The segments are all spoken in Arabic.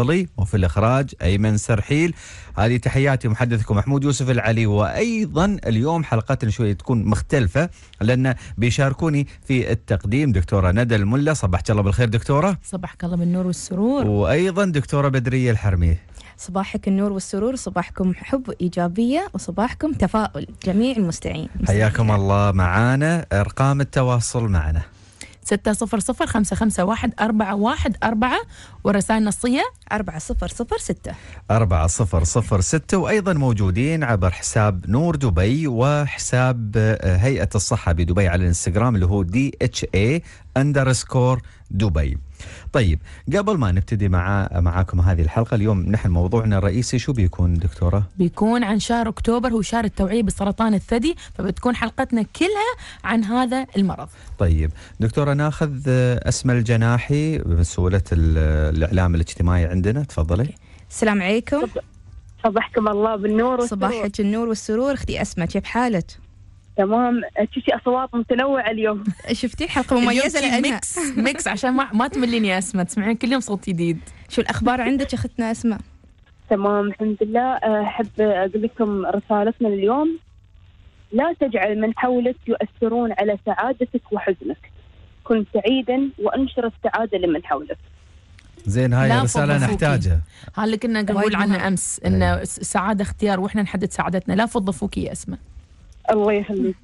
الفيصلي وفي الإخراج أيمن سرحيل هذه تحياتي محدثكم محمود يوسف العلي وأيضا اليوم حلقتنا شوية تكون مختلفة لأن بيشاركوني في التقديم دكتورة ندى الملا صباحك الله بالخير دكتورة صباحك الله بالنور والسرور وأيضا دكتورة بدرية الحرمية صباحك النور والسرور صباحكم حب إيجابية وصباحكم تفاؤل جميع المستعين. حياكم الله معانا أرقام التواصل معنا ستة صفر صفر خمسة خمسة واحد أربعة واحد أربعة والرسائل النصية أربعة صفر صفر ستة أربعة صفر صفر ستة وأيضا موجودين عبر حساب نور دبي وحساب آه، هيئة الصحة بدبي على الانستغرام اللي هو دي اتش اي اندرسكور دبي طيب قبل ما نبتدي مع معاكم هذه الحلقه اليوم نحن موضوعنا الرئيسي شو بيكون دكتوره؟ بيكون عن شهر اكتوبر هو شهر التوعيه بسرطان الثدي فبتكون حلقتنا كلها عن هذا المرض. طيب دكتوره ناخذ اسم الجناحي مسؤوله الاعلام الاجتماعي عندنا تفضلي. السلام عليكم. صبحكم الله بالنور والسرور. صباحك النور والسرور اختي اسماء كيف حالك؟ تمام تشوفي اصوات متنوعه اليوم شفتي حلقه مميزه لانها ميكس ميكس عشان ما, ما تملين يا اسماء تسمعين كل يوم صوت جديد شو الاخبار عندك اختنا اسماء تمام الحمد لله احب اقول لكم رسالتنا اليوم لا تجعل من حولك يؤثرون على سعادتك وحزنك كن سعيدا وانشر السعاده لمن حولك زين هاي الرساله نحتاجها هذا اللي كنا نقول عنها امس ان السعاده إيه. اختيار واحنا نحدد سعادتنا لا فضفوكي يا اسماء الله يخليك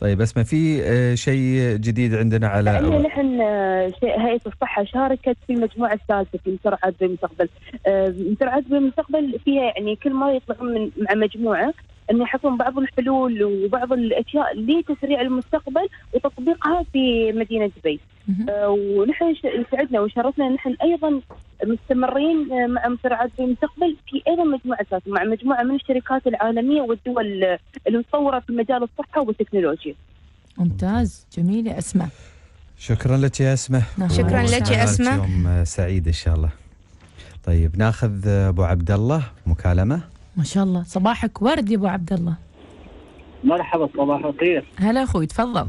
طيب ما في آه، شيء جديد عندنا على يعني احنا نحن آه، هيئه الصحه شاركت في مجموعه سالفه في مسرعة بالمستقبل مسرعة آه، بالمستقبل فيها يعني كل ما يطلعون من مع مجموعه أن يحطون بعض الحلول وبعض الأشياء لتسريع المستقبل وتطبيقها في مدينة دبي آه، ونحن يسعدنا وشرفنا نحن أيضا مستمرين مع مسرعات في المستقبل في أيضا مجموعة مع مجموعة من الشركات العالمية والدول المتطورة في مجال الصحة والتكنولوجيا ممتاز جميل يا أسماء شكرا لك يا أسماء نعم، شكرا لك يا أسماء يوم سعيد إن شاء الله طيب ناخذ أبو عبد الله مكالمة ما شاء الله صباحك ورد يا ابو عبد الله مرحبا صباح الخير هلا اخوي تفضل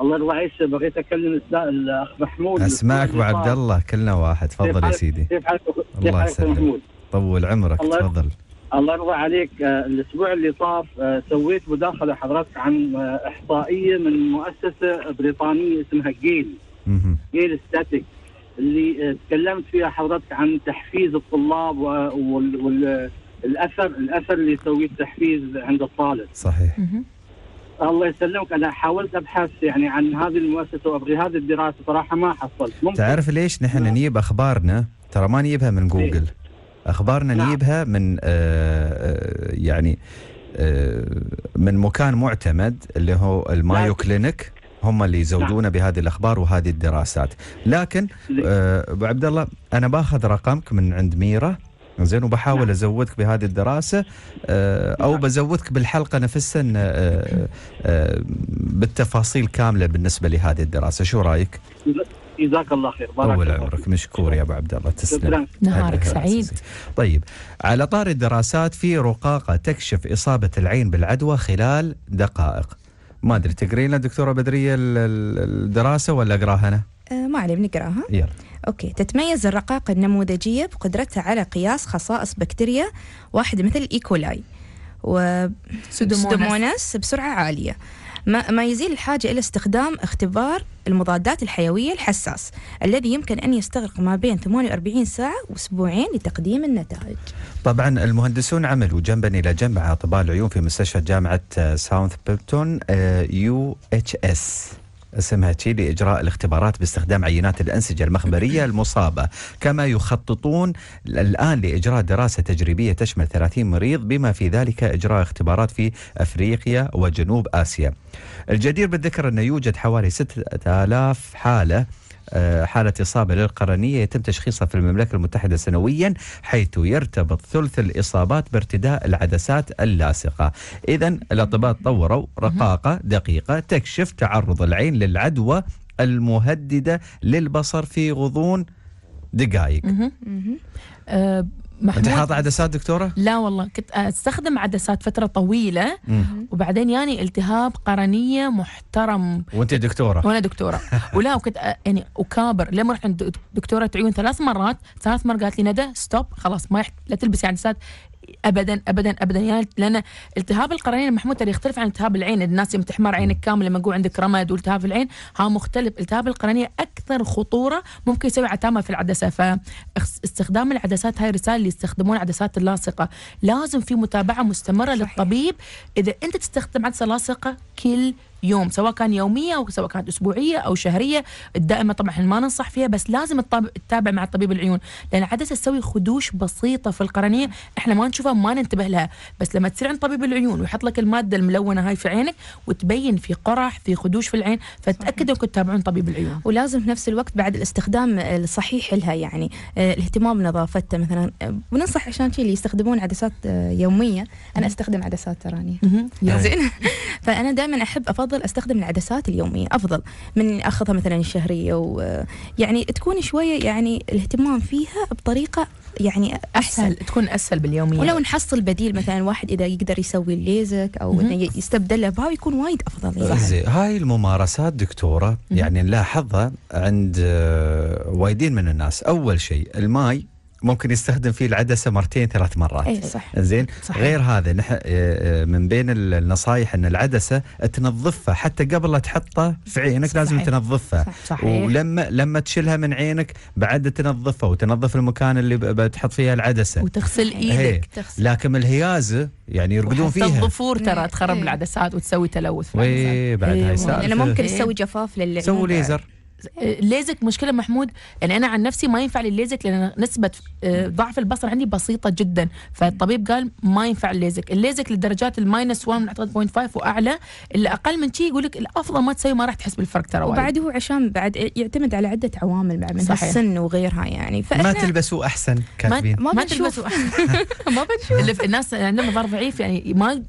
الله يرضى عليك بغيت اكلم الاخ محمود اسمعك ابو عبد الله كلنا واحد تفضل يا سيدي كيف حالك الله يسلمك طول عمرك تفضل الله يرضى عليك آه، الاسبوع اللي طاف آه، سويت مداخله حضرتك عن آه، احصائيه من مؤسسه بريطانيه اسمها جيل جيل ستاتيك اللي تكلمت فيها حضرتك عن تحفيز الطلاب وال الاثر الاثر اللي يسويه التحفيز عند الطالب صحيح الله يسلمك انا حاولت ابحث يعني عن هذه المؤسسه وابغي هذه الدراسه صراحه ما حصلت ممكن تعرف ليش نحن نعم. نجيب اخبارنا ترى ما نجيبها من جوجل اخبارنا نعم. نجيبها من آآ آه، آه، يعني آآ آه، من مكان معتمد اللي هو المايو كلينيك هم اللي يزودونا نعم. بهذه الاخبار وهذه الدراسات لكن ابو عبد الله انا باخذ رقمك من عند ميره زين وبحاول نعم. ازودك بهذه الدراسه آه، او نعم. بزودك بالحلقه نفسها آه، آه، بالتفاصيل كامله بالنسبه لهذه الدراسه شو رايك؟ جزاك الله خير بارك طول عمرك مشكور يا ابو عبد الله تسلم نهارك سعيد طيب على طار الدراسات في رقاقه تكشف اصابه العين بالعدوى خلال دقائق ما ادري تقرين لنا دكتوره بدريه الدراسه ولا اقراها انا؟ أه ما علي بنقراها يلا أوكي تتميز الرقاق النموذجية بقدرتها على قياس خصائص بكتيريا واحدة مثل إيكولاي و سودومونس بسرعة عالية ما, ما يزيل الحاجة إلى استخدام اختبار المضادات الحيوية الحساس الذي يمكن أن يستغرق ما بين 48 ساعة وأسبوعين لتقديم النتائج طبعا المهندسون عملوا جنبا إلى جنب أطباء العيون في مستشفى جامعة ساوث بيبتون آه، يو اتش اس سمهتي لإجراء الاختبارات باستخدام عينات الأنسجة المخبرية المصابة كما يخططون الآن لإجراء دراسة تجريبية تشمل 30 مريض بما في ذلك إجراء اختبارات في أفريقيا وجنوب آسيا الجدير بالذكر أنه يوجد حوالي 6000 حالة آه، حالة إصابة للقرنية يتم تشخيصها في المملكة المتحدة سنويا حيث يرتبط ثلث الإصابات بارتداء العدسات اللاصقة إذا الأطباء طوروا رقاقة دقيقة تكشف تعرض العين للعدوى المهددة للبصر في غضون دقائق آه، محمود انت حاطه عدسات دكتوره؟ لا والله كنت استخدم عدسات فتره طويله وبعدين يعني التهاب قرنيه محترم وانت دكتوره وانا دكتوره ولا وكنت آه، يعني اكابر لما رحت عند دكتوره عيون ثلاث مرات ثلاث مرات قالت لي ندى ستوب خلاص ما يحت... لا تلبسي عدسات ابدا ابدا ابدا يعني لان التهاب القرنيه المحمود ترى يختلف عن التهاب العين الناس يوم تحمر عينك كامله لما يقول عندك رمد والتهاب العين ها مختلف التهاب القرنيه اكثر خطوره ممكن يسوي عتامه في العدسه فاستخدام العدسات هاي رساله اللي يستخدمون العدسات اللاصقه لازم في متابعه مستمره صحيح. للطبيب اذا انت تستخدم عدسه لاصقه كل يوم سواء كان يوميه او سواء كانت اسبوعيه او شهريه الدائمه طبعا ما ننصح فيها بس لازم تتابع مع طبيب العيون لان عاده تسوي خدوش بسيطه في القرنيه احنا ما نشوفها ما ننتبه لها بس لما تصير عند طبيب العيون ويحط لك الماده الملونه هاي في عينك وتبين في قرح في خدوش في العين فتأكد انكم تتابعون طبيب العيون ولازم في نفس الوقت بعد الاستخدام الصحيح لها يعني آه، الاهتمام بنظافتها مثلا وننصح آه، عشان شيء اللي يستخدمون عدسات آه، يوميه انا استخدم عدسات تراني زين فانا دائما احب افضل افضل استخدم العدسات اليوميه افضل من اخذها مثلا الشهريه ويعني تكون شويه يعني الاهتمام فيها بطريقه يعني احسن أسهل. تكون اسهل باليوميه ولو نحصل بديل مثلا واحد اذا يقدر يسوي الليزك او انه يستبدله بها يكون وايد افضل يعني. هاي الممارسات دكتوره يعني نلاحظها عند آه، وايدين من الناس اول شيء الماي ممكن يستخدم فيه العدسه مرتين ثلاث مرات اي صح زين صح. غير هذا نح آه، آه، من بين النصائح ان العدسه تنظفها حتى قبل لا تحطها في عينك صحيح. لازم تنظفها صح. صحيح. ولما لما تشيلها من عينك بعد تنظفها وتنظف المكان اللي بتحط فيها العدسه وتغسل ايدك تغسل. لكن الهيازه يعني يرقدون فيها الضفور ترى إيه، تخرب إيه. العدسات وتسوي تلوث اي بعد إيه، هاي ممكن تسوي جفاف لل سوي ليزر الليزك آه، مشكله محمود يعني انا عن نفسي ما ينفع لي الليزك لان نسبه آه، ضعف البصر عندي بسيطه جدا فالطبيب قال ما ينفع الليزك الليزك لدرجات الماينس 1 اعتقد 0.5 واعلى اللي اقل من شي يقول لك الافضل ما تسوي ما راح تحس بالفرق ترى وبعد هو عشان بعد يعتمد على عده عوامل بعد منها السن وغيرها يعني ما تلبسوا احسن كاتبين ما, ما تلبسوا احسن ما بنشوف الناس عندهم ظهر ضعيف يعني ما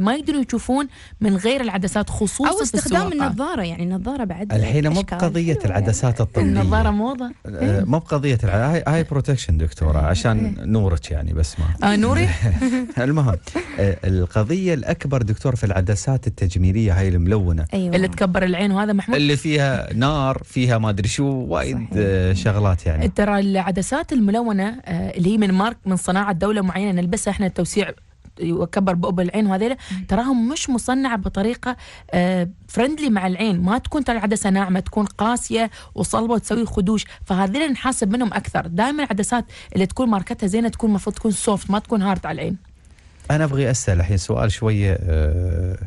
ما يقدرون يشوفون من غير العدسات خصوصا او استخدام النظاره يعني النظاره بعد الحين مو قضيه أيوة. العدسات الطبيه النظاره موضه آه، إيه. مو بقضيه العدسات هاي بروتكشن دكتوره إيه. عشان إيه. نورك يعني بس ما آه نوري المهم آه، القضيه الاكبر دكتور في العدسات التجميليه هاي الملونه أيوة. اللي تكبر العين وهذا محمود اللي فيها نار فيها ما ادري شو وايد آه، شغلات يعني ترى العدسات الملونه اللي هي من مارك من صناعه دوله معينه نلبسها احنا التوسيع يكبر بقب العين وهذيلا تراهم مش مصنعه بطريقه فرندلي آه، مع العين ما تكون ترى العدسه ناعمه تكون قاسيه وصلبه وتسوي خدوش فهذيلا نحاسب منهم اكثر دائما العدسات اللي تكون ماركتها زينه تكون المفروض تكون سوفت ما تكون هارد على العين انا ابغي اسال الحين سؤال شويه آه،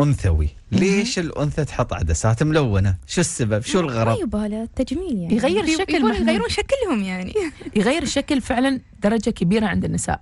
انثوي ليش الانثى تحط عدسات ملونه شو السبب شو الغرض يبغى التجميل يعني يغير الشكل يغيرون شكلهم يعني يغير الشكل فعلا درجه كبيره عند النساء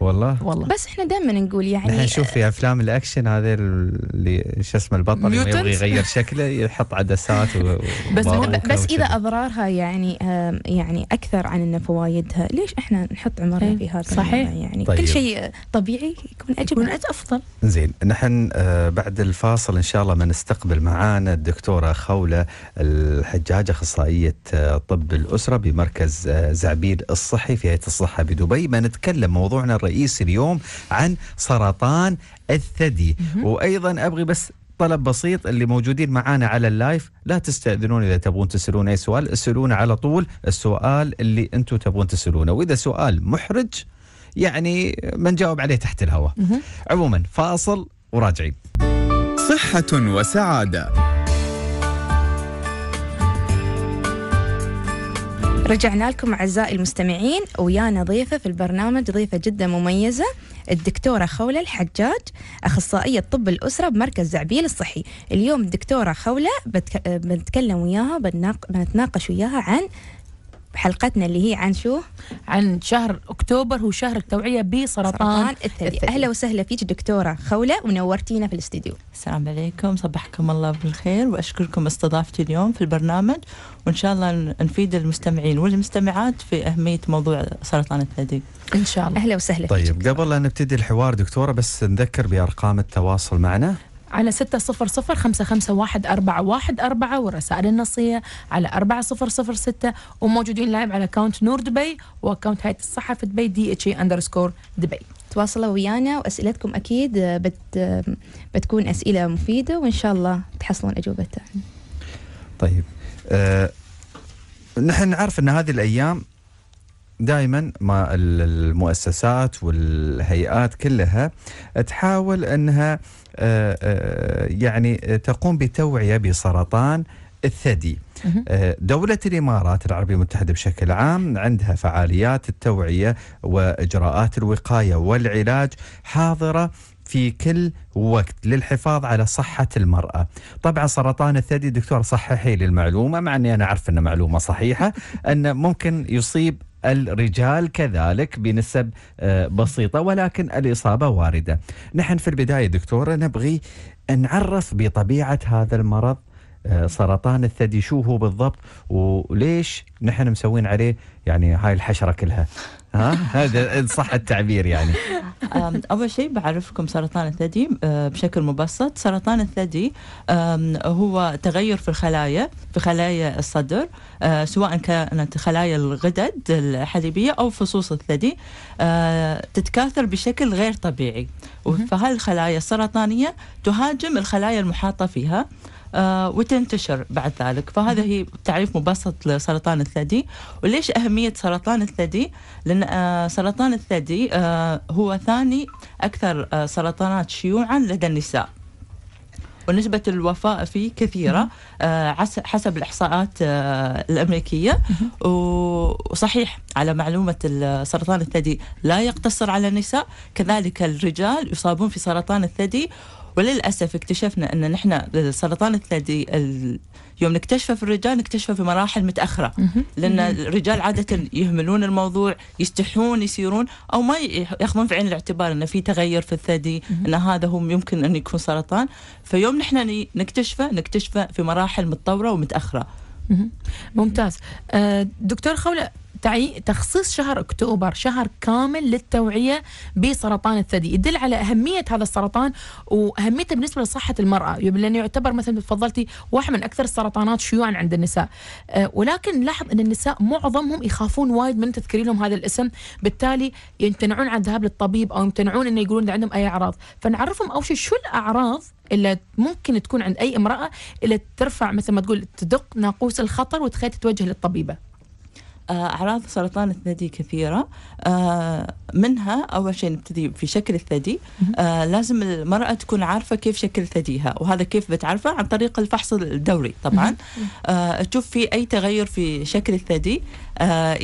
والله والله بس احنا دائما نقول يعني احنا نشوف في افلام الاكشن هذا اللي شو اسمه البطل يبغى يغير شكله يحط عدسات و... بس بس اذا اضرارها يعني يعني اكثر عن انه فوايدها ليش احنا نحط عمرنا إيه، في هذا صحيح يعني طيب. كل شيء طبيعي يكون اجمل يكون افضل زين نحن آه، بعد الفاصل ان شاء الله بنستقبل معانا الدكتوره خوله الحجاج اخصائيه آه، طب الاسره بمركز آه، زعبيل الصحي في هيئه الصحه بدبي بنتكلم موضوعنا الرئيسي الرئيسي اليوم عن سرطان الثدي وايضا ابغي بس طلب بسيط اللي موجودين معانا على اللايف لا تستأذنون إذا تبغون تسألون أي سؤال اسألونا على طول السؤال اللي أنتم تبغون تسألونه وإذا سؤال محرج يعني جاوب عليه تحت الهواء عموما فاصل وراجعين صحة وسعادة رجعنا لكم أعزائي المستمعين ويانا ضيفة في البرنامج ضيفة جدا مميزة الدكتورة خولة الحجاج أخصائية طب الأسرة بمركز زعبيل الصحي اليوم الدكتورة خولة بنتكلم وياها بنتناقش وياها عن بحلقتنا اللي هي عن شو؟ عن شهر اكتوبر هو شهر التوعيه بسرطان الثدي اهلا وسهلا فيك دكتوره خوله ونورتينا في الاستديو. السلام عليكم صبحكم الله بالخير واشكركم استضافتي اليوم في البرنامج وان شاء الله نفيد المستمعين والمستمعات في اهميه موضوع سرطان الثدي. ان شاء الله. اهلا وسهلا طيب فيك. قبل لا نبتدي الحوار دكتوره بس نذكر بارقام التواصل معنا على 600 551 والرسائل النصية على 4006 وموجودين لايف على كاونت نور دبي وكاونت هيئة الصحة في دبي دي اتش اي اندرسكور دبي تواصلوا ويانا واسئلتكم اكيد آه، بت آه، بتكون اسئله مفيده وان شاء الله تحصلون اجوبتها. طيب أه نحن نعرف ان هذه الايام دائما ما المؤسسات والهيئات كلها تحاول انها آه، آه، يعني تقوم بتوعية بسرطان الثدي آه، دولة الإمارات العربية المتحدة بشكل عام عندها فعاليات التوعية وإجراءات الوقاية والعلاج حاضرة في كل وقت للحفاظ على صحة المرأة طبعا سرطان الثدي دكتور صححي لي المعلومة مع أني أنا أعرف أن معلومة صحيحة أن ممكن يصيب الرجال كذلك بنسب آه، بسيطة ولكن الإصابة واردة نحن في البداية دكتورة نبغي نعرف بطبيعة هذا المرض آه، سرطان الثدي شو هو بالضبط وليش نحن مسوين عليه يعني هاي الحشرة كلها ها هذا ان صح التعبير يعني اول شيء بعرفكم سرطان الثدي بشكل مبسط سرطان الثدي هو تغير في الخلايا في خلايا الصدر أه، سواء كانت خلايا الغدد الحليبيه او فصوص الثدي أه، تتكاثر بشكل غير طبيعي فهالخلايا السرطانيه تهاجم الخلايا المحاطه فيها آه، وتنتشر بعد ذلك فهذا هي تعريف مبسط لسرطان الثدي وليش أهمية سرطان الثدي لأن آه، سرطان الثدي آه، هو ثاني أكثر سرطانات شيوعا لدى النساء ونسبة الوفاة فيه كثيرة حسب الإحصاءات الأمريكية وصحيح على معلومة سرطان الثدي لا يقتصر على النساء كذلك الرجال يصابون في سرطان الثدي وللاسف اكتشفنا ان نحن سرطان الثدي يوم نكتشفه في الرجال نكتشفه في مراحل متاخره لان الرجال عاده يهملون الموضوع يستحون يسيرون او ما ياخذون في عين الاعتبار ان في تغير في الثدي ان هذا هو يمكن ان يكون سرطان فيوم نحن نكتشفه نكتشفه في مراحل متطوره ومتاخره ممتاز آه، دكتور خولة تعي... تخصيص شهر اكتوبر شهر كامل للتوعيه بسرطان الثدي يدل على اهميه هذا السرطان واهميته بالنسبه لصحه المراه لانه يعتبر ما تفضلتي واحد من اكثر السرطانات شيوعا عند النساء آه، ولكن لاحظ ان النساء معظمهم يخافون وايد من تذكير لهم هذا الاسم بالتالي يمتنعون عن الذهاب للطبيب او يمتنعون انه يقولون إن عندهم اي اعراض فنعرفهم اول شيء شو الاعراض اللي ممكن تكون عند اي امراه اللي ترفع مثل ما تقول تدق ناقوس الخطر وتخيل تتوجه للطبيبه آه، أعراض سرطان الثدي كثيرة آه، منها أول شيء نبتدي في شكل الثدي آه، لازم المرأة تكون عارفة كيف شكل ثديها وهذا كيف بتعرفه عن طريق الفحص الدوري طبعا تشوف في أي تغير في شكل الثدي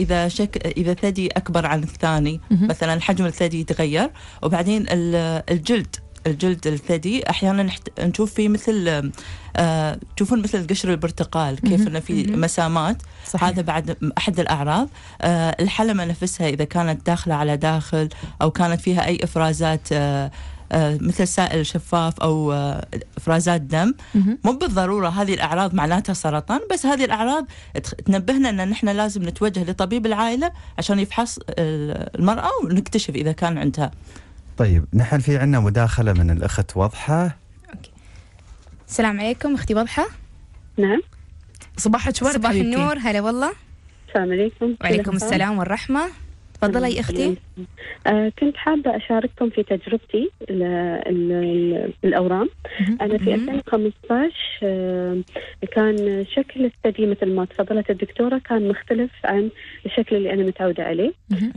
إذا شك إذا ثدي أكبر عن الثاني مثلا حجم الثدي يتغير وبعدين الجلد الجلد الثدي احيانا نشوف فيه مثل آه تشوفون مثل القشر البرتقال كيف انه في مسامات صحيح. هذا بعد احد الاعراض آه الحلمه نفسها اذا كانت داخله على داخل او كانت فيها اي افرازات آه, آه، مثل سائل شفاف او آه، افرازات دم مو بالضروره هذه الاعراض معناتها سرطان بس هذه الاعراض تنبهنا ان نحن لازم نتوجه لطبيب العائله عشان يفحص المراه ونكتشف اذا كان عندها طيب نحن في عنا مداخله من الاخت وضحه اوكي السلام عليكم اختي وضحه نعم صباحك ورد صباح النور هلا والله السلام عليكم وعليكم السلام والرحمه تفضلي يا اختي آه كنت حابه اشارككم في تجربتي ل الاورام انا في 2015 آه كان شكل الثدي مثل ما تفضلت الدكتوره كان مختلف عن الشكل اللي انا متعوده عليه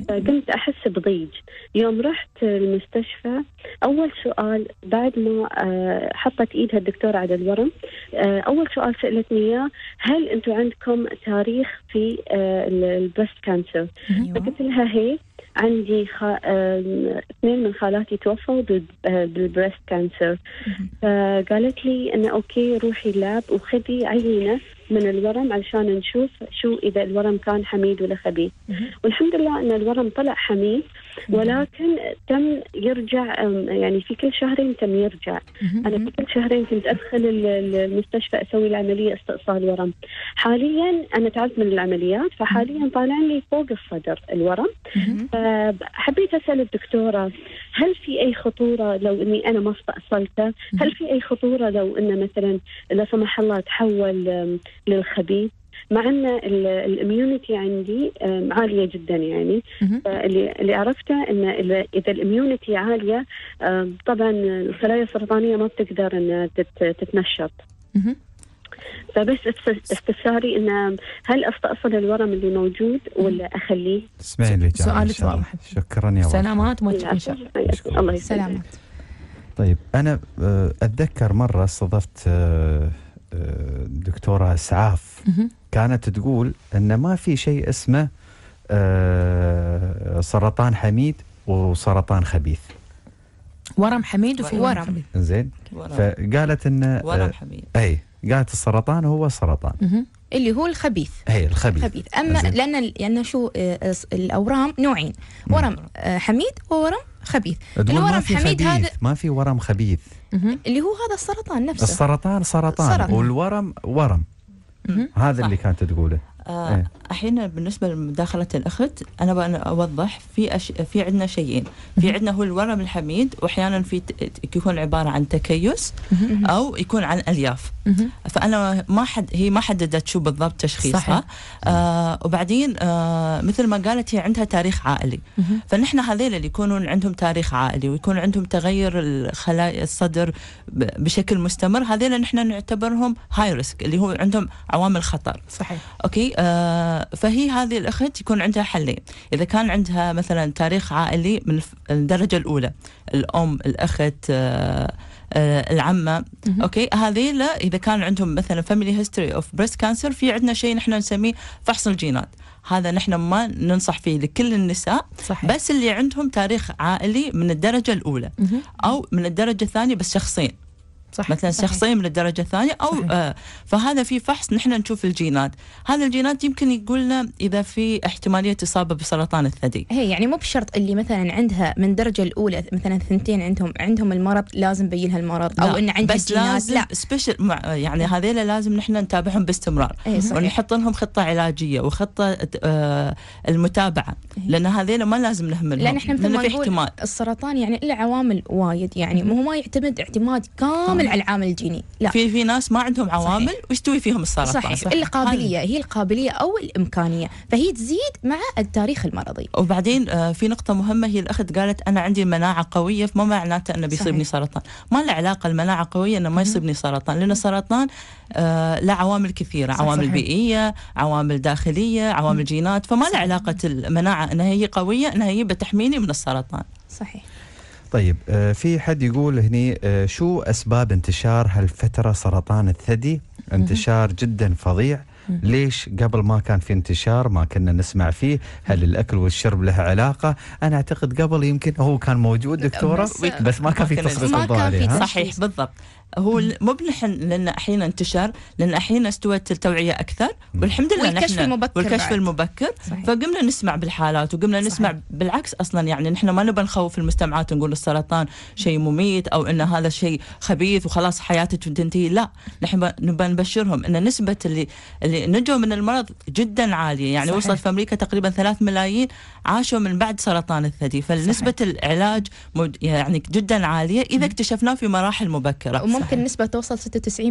كنت احس بضيج يوم رحت المستشفى اول سؤال بعد ما آه حطت ايدها الدكتوره على الورم آه، اول سؤال سالتني اياه هل انتم عندكم تاريخ في آه، البريست كانسر فقلت أيوة. لها هي عندي خا... آه، اثنين من خالاتي توفوا آه، بالبريست كانسر فقالت لي انه اوكي روحي لاب وخذي عينه من الورم علشان نشوف شو اذا الورم كان حميد ولا خبيث والحمد لله ان الورم طلع حميد ولكن تم يرجع يعني في كل شهرين تم يرجع انا في كل شهرين كنت ادخل المستشفى اسوي العمليه استئصال ورم حاليا انا تعبت من العمليات فحاليا طالع لي فوق الصدر الورم فحبيت اسال الدكتوره هل في اي خطوره لو اني انا ما استأصلته هل في اي خطوره لو انه مثلا لا سمح الله تحول للخبيث مع ان الاميونتي عندي عاليه جدا يعني آه، اللي اللي عرفته ان اذا الاميونتي عاليه طبعا الخلايا السرطانيه ما بتقدر ان تتنشط فبس استفساري انه هل استأصل الورم اللي موجود ولا اخليه؟ اسمعي لي سؤالك واضح شكرا يا سلامات الله الله يسلمك طيب انا آه، اتذكر مره استضفت آه، دكتوره اسعاف كانت تقول ان ما في شيء اسمه آه، سرطان حميد وسرطان خبيث ورم حميد وفي ورم, زين فقالت ان آه، ورم حميد اي قالت السرطان هو سرطان اللي هو الخبيث اي الخبيث خبيث اما لان لان شو آه، الاورام نوعين ورم حميد وورم خبيث الورم حميد خبيث. هذا ما في ورم خبيث اللي هو هذا السرطان نفسه السرطان سرطان, سرطان. والورم ورم هذا اللي كانت تقوله احيانا آه، إيه. بالنسبه لمداخله الاخت انا بأنا اوضح في أش... في عندنا شيئين في عندنا هو الورم الحميد واحيانا في ت... يكون عباره عن تكيس او يكون عن الياف فانا ما حد هي ما حددت شو بالضبط تشخيصها صحيح. آه وبعدين آه مثل ما قالت هي عندها تاريخ عائلي فنحن هذيل اللي يكونون عندهم تاريخ عائلي ويكون عندهم تغير الخلايا الصدر بشكل مستمر هذيل نحن نعتبرهم هاي ريسك اللي هو عندهم عوامل خطر صحيح اوكي آه، فهي هذه الأخت يكون عندها حلين إذا كان عندها مثلا تاريخ عائلي من الدرجة الأولى الأم الأخت آه، آه، العمه اوكي هذه لا اذا كان عندهم مثلا فاميلي هيستوري اوف بريست كانسر في عندنا شيء نحن نسميه فحص الجينات هذا نحن ما ننصح فيه لكل النساء صحيح. بس اللي عندهم تاريخ عائلي من الدرجه الاولى او من الدرجه الثانيه بس شخصين صح مثلا صحيح. شخصين من الدرجه الثانيه او آه فهذا في فحص نحن نشوف الجينات هذا الجينات يمكن يقول لنا اذا في احتماليه اصابه بسرطان الثدي هي يعني مو بشرط اللي مثلا عندها من الدرجه الاولى مثلا ثنتين عندهم عندهم المرض لازم بيلها المرض او ان عندها بس لازم لا سبيشل يعني هذيلا لازم نحن نتابعهم باستمرار إيه، ونحط لهم خطه علاجيه وخطه آه المتابعه إيه. لان هذيلا ما لازم نهملهم لان احنا مثل ما نقول السرطان يعني له عوامل وايد يعني مو ما يعتمد اعتماد كامل العامل الجيني لا في في ناس ما عندهم عوامل ويستوي فيهم السرطان صحيح. صحيح القابليه هي القابليه او الامكانيه فهي تزيد مع التاريخ المرضي وبعدين آه، في نقطه مهمه هي الاخت قالت انا عندي مناعه قويه فما معناته انه بيصيبني سرطان ما له علاقه المناعه قويه انه ما يصيبني سرطان لان السرطان آه له عوامل كثيره صحيح. عوامل بيئيه عوامل داخليه عوامل جينات فما له علاقه المناعه انها هي قويه انها هي بتحميني من السرطان صحيح طيب آه، في حد يقول هني آه، شو اسباب انتشار هالفتره سرطان الثدي انتشار جدا فظيع ليش قبل ما كان في انتشار ما كنا نسمع فيه هل الاكل والشرب له علاقه انا اعتقد قبل يمكن هو كان موجود دكتوره بس, آه، بس ما كان في تصريح الضوء صحيح بالضبط هو مو بنحن لان احيانا انتشر لان احيانا استوت التوعيه اكثر والحمد لله والكشف نحن المبكر والكشف بعد. المبكر صحيح. فقمنا نسمع بالحالات وقمنا نسمع بالعكس اصلا يعني نحن ما نبغى نخوف المستمعات ونقول السرطان شيء مميت او ان هذا شيء خبيث وخلاص حياتك تنتهي لا نحن نبغى نبشرهم ان نسبه اللي اللي نجوا من المرض جدا عاليه يعني صحيح. وصلت في امريكا تقريبا 3 ملايين عاشوا من بعد سرطان الثدي فنسبة العلاج يعني جدا عالية إذا اكتشفناه في مراحل مبكرة وممكن صحيح. نسبة توصل 96% بعد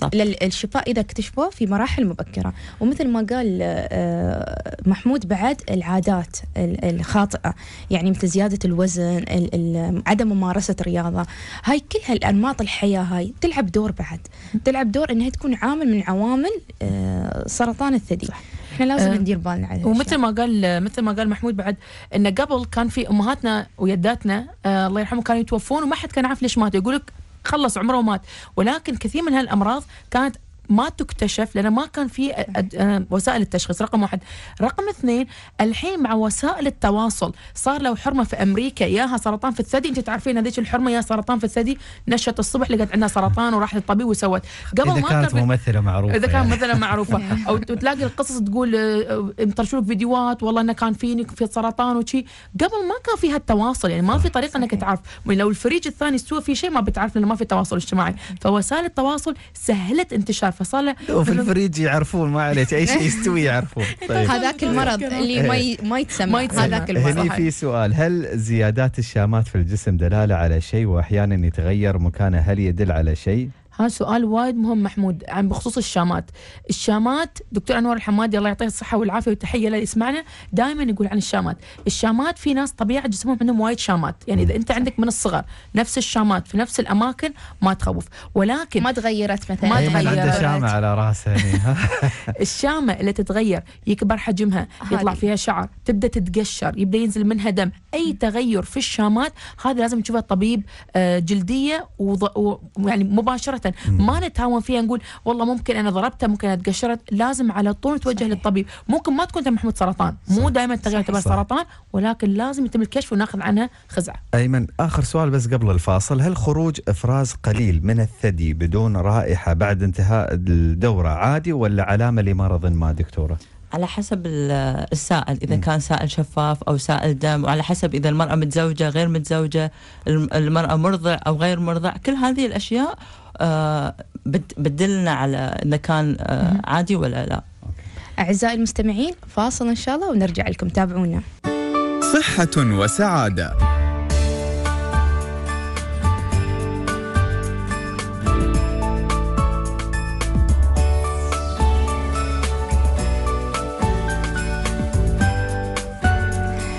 بالضبط. الشفاء إذا اكتشفوه في مراحل مبكرة ومثل ما قال آه، محمود بعد العادات الخاطئة يعني مثل زيادة الوزن عدم ممارسة الرياضة هاي كل هالأنماط الحياة هاي تلعب دور بعد تلعب دور أنها تكون عامل من عوامل آه، سرطان الثدي صح. احنا لازم آه. ندير بالنا على ومثل ما قال مثل ما قال محمود بعد انه قبل كان في امهاتنا ويداتنا آه الله يرحمهم كانوا يتوفون وما حد كان عارف ليش ماتوا يقول لك خلص عمره ومات ولكن كثير من هالامراض كانت ما تكتشف لأنه ما كان في وسائل التشخيص رقم واحد رقم اثنين الحين مع وسائل التواصل صار لو حرمة في أمريكا ياها سرطان في الثدي أنت تعرفين هذيك الحرمة يا سرطان في الثدي نشت الصبح لقت عندها سرطان وراح للطبيب وسوت قبل إذا ما كانت ممثلة معروفة إذا كانت يعني. ممثلة معروفة أو تلاقي القصص تقول آه، آه، يطرشوا لك فيديوهات والله أنا كان فيني في سرطان وشي قبل ما كان في هالتواصل يعني ما في طريقة أنك تعرف لو الفريج الثاني استوى في شيء ما بتعرف لأنه ما في تواصل اجتماعي فوسائل التواصل سهلت انتشار فصار وفي الفريج يعرفون ما عليك اي شيء يستوي يعرفون طيب. طيب. هذاك المرض اللي ما ما يتسمى هذاك المرض هني في سؤال هل زيادات الشامات في الجسم دلاله على شيء واحيانا يتغير مكانه هل يدل على شيء؟ ها سؤال وايد مهم محمود عن بخصوص الشامات الشامات دكتور انور الحمادي الله يعطيه الصحه والعافيه والتحيه اللي يسمعنا دائما يقول عن الشامات الشامات في ناس طبيعه جسمهم عندهم وايد شامات يعني اذا انت عندك من الصغر نفس الشامات في نفس الاماكن ما تخوف ولكن ما تغيرت مثلا ما إيه، تغيرت عنده شامه على راسه يعني. الشامه اللي تتغير يكبر حجمها يطلع فيها شعر تبدا تتقشر يبدا ينزل منها دم اي تغير في الشامات هذا لازم تشوفه طبيب آه، جلديه ويعني مباشره ما نتهاون فيها نقول والله ممكن انا ضربتها ممكن اتقشرت لازم على طول توجه للطبيب ممكن ما تكون محمود سرطان مو دائما تعتبر سرطان ولكن لازم يتم الكشف وناخذ عنها خزعه ايمن اخر سؤال بس قبل الفاصل هل خروج افراز قليل من الثدي بدون رائحه بعد انتهاء الدوره عادي ولا علامه لمرض ما دكتوره على حسب السائل اذا م. كان سائل شفاف او سائل دم وعلى حسب اذا المراه متزوجه غير متزوجه المراه مرضع او غير مرضع كل هذه الاشياء آه، بتدلنا على إذا كان آه، عادي ولا لا أعزائي المستمعين فاصل إن شاء الله ونرجع لكم تابعونا صحة وسعادة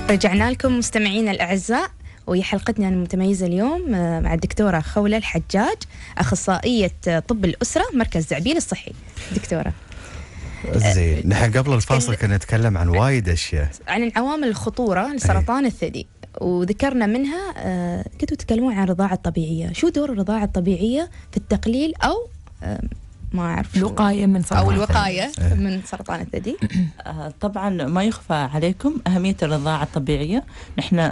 رجعنا لكم مستمعينا الأعزاء وهي حلقتنا المتميزة اليوم آه، مع الدكتورة خولة الحجاج أخصائية آه، طب الأسرة مركز زعبيل الصحي دكتورة زين آه، نحن قبل الفاصل كنا نتكلم عن وايد اشياء عن عوامل الخطوره لسرطان إيه. الثدي وذكرنا منها كنتوا تتكلمون عن الرضاعه الطبيعيه شو دور الرضاعه الطبيعيه في التقليل او ما اعرف الوقايه من سرطان او الوقايه إيه. من سرطان الثدي طبعا ما يخفى عليكم اهميه الرضاعه الطبيعيه نحن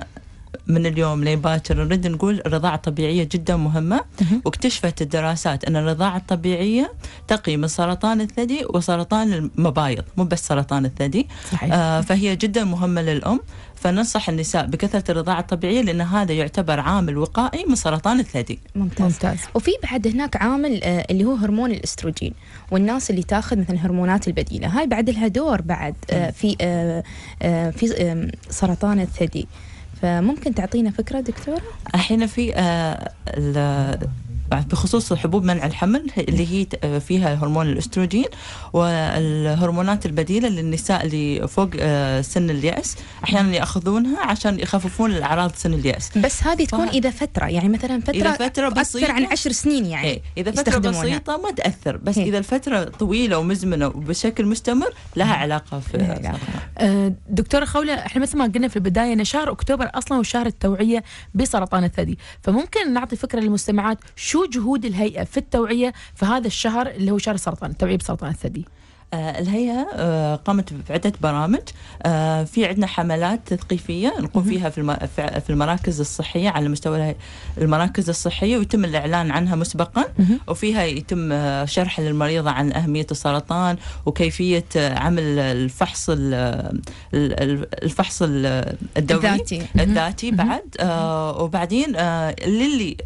من اليوم لباكر نريد نقول الرضاعة الطبيعية جدا مهمة واكتشفت الدراسات أن الرضاعة الطبيعية تقي من سرطان الثدي وسرطان المبايض مو بس سرطان الثدي صحيح. آه فهي جدا مهمة للأم فننصح النساء بكثرة الرضاعة الطبيعية لأن هذا يعتبر عامل وقائي من سرطان الثدي ممتاز, ممتاز. وفي بعد هناك عامل آه، اللي هو هرمون الاستروجين والناس اللي تاخذ مثلا هرمونات البديلة هاي بعد لها دور بعد آه، في آه، في سرطان الثدي فممكن تعطينا فكرة دكتورة؟ احنا في آه، آه، بخصوص حبوب منع الحمل اللي هي آه، فيها هرمون الاستروجين والهرمونات البديله للنساء اللي فوق آه، سن الياس احيانا ياخذونها عشان يخففون الاعراض سن الياس بس هذه تكون ف... اذا فتره يعني مثلا فتره اذا فتره بسيطه عن عشر سنين يعني هي. إيه، اذا فتره بسيطه ما تاثر بس هي. إيه. اذا الفتره طويله ومزمنه وبشكل مستمر لها إيه. علاقه في أه دكتوره خوله احنا مثل ما قلنا في البدايه ان شهر اكتوبر اصلا هو شهر التوعيه بسرطان الثدي فممكن نعطي فكره للمستمعات شو شو جهود الهيئه في التوعيه في هذا الشهر اللي هو شهر السرطان التوعيه بسرطان الثدي آه، الهيئه آه، قامت بعده برامج آه، في عندنا حملات تثقيفيه نقوم فيها في في المراكز الصحيه على مستوى المراكز الصحيه ويتم الاعلان عنها مسبقا وفيها يتم شرح للمريضه عن اهميه السرطان وكيفيه عمل الفحص الفحص الدوري الذاتي الذاتي بعد وبعدين للي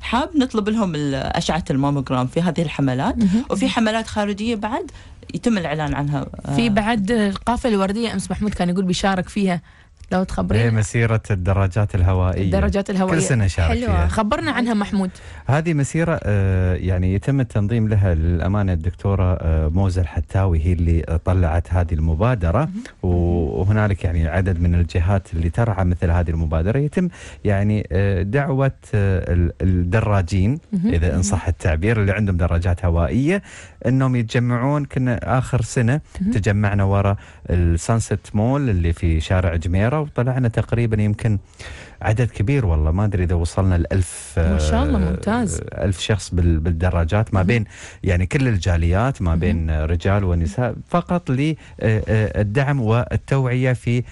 حاب نطلب لهم اشعه الماموجرام في هذه الحملات وفي حملات خارجيه بعد يتم الاعلان عنها في آه. بعد القافله الورديه امس محمود كان يقول بيشارك فيها لو تخبرين هي مسيرة الدراجات الهوائية الدراجات الهوائية كل سنة شارك حلوة فيها. خبرنا عنها محمود هذه مسيرة آه، يعني يتم التنظيم لها للأمانة الدكتورة آه، موزة الحتاوي هي اللي طلعت هذه المبادرة وهنالك يعني عدد من الجهات اللي ترعى مثل هذه المبادرة يتم يعني دعوة الدراجين إذا إن صح التعبير اللي عندهم دراجات هوائية انهم يتجمعون كنا اخر سنه تجمعنا ورا السانست مول اللي في شارع جميره وطلعنا تقريبا يمكن عدد كبير والله ما ادري اذا وصلنا ل 1000 ما شاء الله آه، ممتاز 1000 شخص بالدراجات ما بين يعني كل الجاليات ما بين رجال ونساء فقط للدعم آه، آه، والتوعيه في